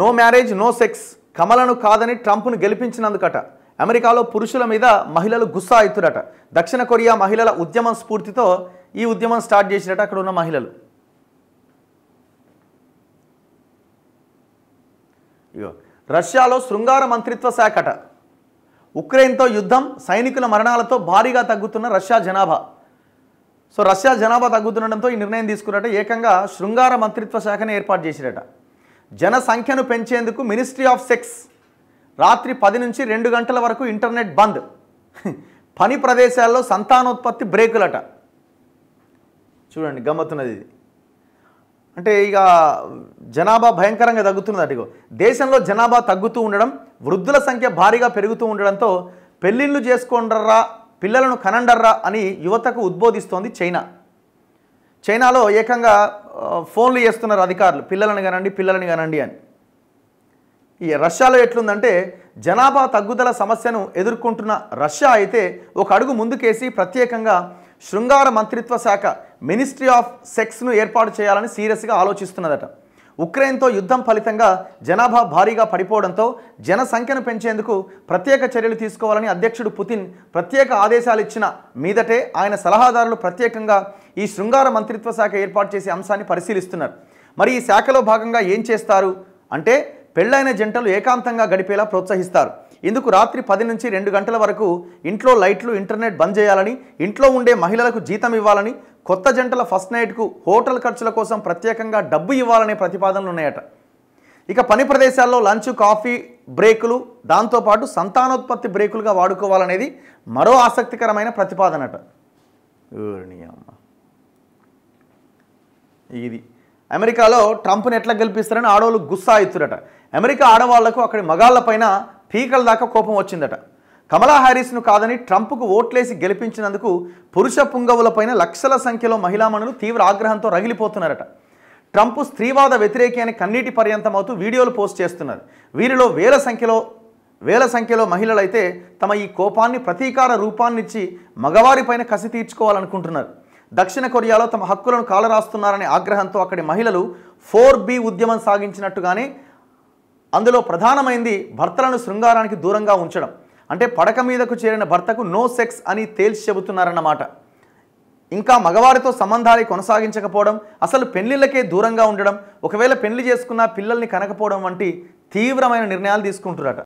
no marriage no sex కమలను కాదని ట్రంప్ను గెలిపించినందుకట అమెరికాలో పురుషుల మీద మహిళలు గుస్సా అవుతురట దక్షిణ కొరియా మహిళల ఉద్యమం స్ఫూర్తితో ఈ ఉద్యమం స్టార్ట్ చేసినట అక్కడ ఉన్న మహిళలు రష్యాలో శృంగార మంత్రిత్వ శాఖట ఉక్రెయిన్తో యుద్ధం సైనికుల మరణాలతో భారీగా తగ్గుతున్న రష్యా జనాభా సో రష్యా జనాభా తగ్గుతుండటంతో ఈ నిర్ణయం తీసుకున్నట ఏకంగా శృంగార మంత్రిత్వ శాఖను ఏర్పాటు చేసినట జనసంఖ్యను పెంచేందుకు మినిస్ట్రీ ఆఫ్ సెక్స్ రాత్రి పది నుంచి రెండు గంటల వరకు ఇంటర్నెట్ బంద్ పని ప్రదేశాల్లో సంతానోత్పత్తి బ్రేకులట చూడండి గమ్మత్తున్నది ఇది అంటే ఇక జనాభా భయంకరంగా తగ్గుతున్నది అటుగో దేశంలో జనాభా తగ్గుతూ ఉండడం వృద్ధుల సంఖ్య భారీగా పెరుగుతూ ఉండడంతో పెళ్ళిళ్ళు చేసుకోండర్రా పిల్లలను కనండర్రా అని యువతకు ఉద్బోధిస్తోంది చైనా చైనాలో ఏకంగా ఫోన్లు చేస్తున్నారు అధికారులు పిల్లలను కానండి పిల్లలని కానండి అని ఈ రష్యాలో ఎట్లుందంటే జనాభా తగ్గుదల సమస్యను ఎదుర్కొంటున్న రష్యా అయితే ఒక అడుగు ముందుకేసి ప్రత్యేకంగా శృంగార మంత్రిత్వ శాఖ మినిస్ట్రీ ఆఫ్ సెక్స్ను ఏర్పాటు చేయాలని సీరియస్గా ఆలోచిస్తున్నదట ఉక్రెయిన్తో యుద్ధం ఫలితంగా జనాభా భారీగా పడిపోవడంతో జనసంఖ్యను పెంచేందుకు ప్రత్యేక చర్యలు తీసుకోవాలని అధ్యక్షుడు పుతిన్ ప్రత్యేక ఆదేశాలు ఇచ్చిన మీదటే ఆయన సలహాదారులు ప్రత్యేకంగా ఈ శృంగార మంత్రిత్వ శాఖ ఏర్పాటు చేసే అంశాన్ని పరిశీలిస్తున్నారు మరి ఈ శాఖలో భాగంగా ఏం చేస్తారు అంటే పెళ్ళైన జంటలు ఏకాంతంగా గడిపేలా ప్రోత్సహిస్తారు ఇందుకు రాత్రి పది నుంచి రెండు గంటల వరకు ఇంట్లో లైట్లు ఇంటర్నెట్ బంద్ చేయాలని ఇంట్లో ఉండే మహిళలకు జీతం ఇవ్వాలని కొత్త జంటల ఫస్ట్ నైట్కు హోటల్ ఖర్చుల కోసం ప్రత్యేకంగా డబ్బు ఇవ్వాలనే ప్రతిపాదనలు ఉన్నాయట ఇక పని ప్రదేశాల్లో లంచ్ కాఫీ బ్రేకులు దాంతోపాటు సంతానోత్పత్తి బ్రేకులుగా వాడుకోవాలనేది మరో ఆసక్తికరమైన ప్రతిపాదనట ఇది అమెరికాలో ట్రంప్ని ఎట్లా గెలిపిస్తారని ఆడవాళ్ళు గుస్సా ఎత్తుడట అమెరికా ఆడవాళ్లకు అక్కడి మగాళ్ళపైన పీకల దాకా కోపం వచ్చిందట కమలా హ్యారిస్ను కాదని ట్రంప్కు ఓట్లేసి గెలిపించినందుకు పురుష పుంగవులపైన లక్షల సంఖ్యలో మహిళామణులు తీవ్ర ఆగ్రహంతో రగిలిపోతున్నారట ట్రంప్ స్త్రీవాద వ్యతిరేకి అని కన్నీటి పర్యంతమవుతూ వీడియోలు పోస్ట్ చేస్తున్నారు వీరిలో వేల సంఖ్యలో వేల సంఖ్యలో మహిళలైతే తమ ఈ కోపాన్ని ప్రతీకార రూపాన్నిచ్చి మగవారిపైన కసి తీర్చుకోవాలనుకుంటున్నారు దక్షిణ కొరియాలో తమ హక్కులను కాలరాస్తున్నారనే ఆగ్రహంతో అక్కడి మహిళలు ఫోర్ బి ఉద్యమం సాగించినట్టుగానే అందులో ప్రధానమైంది భర్తలను శృంగారానికి దూరంగా ఉంచడం అంటే పడక మీదకు చేరిన భర్తకు నో సెక్స్ అని తేల్చి చెబుతున్నారన్నమాట ఇంకా మగవారితో సంబంధాలు కొనసాగించకపోవడం అసలు పెళ్లిళ్ళకే దూరంగా ఉండడం ఒకవేళ పెళ్లి చేసుకున్న పిల్లల్ని కనకపోవడం వంటి తీవ్రమైన నిర్ణయాలు తీసుకుంటున్నారట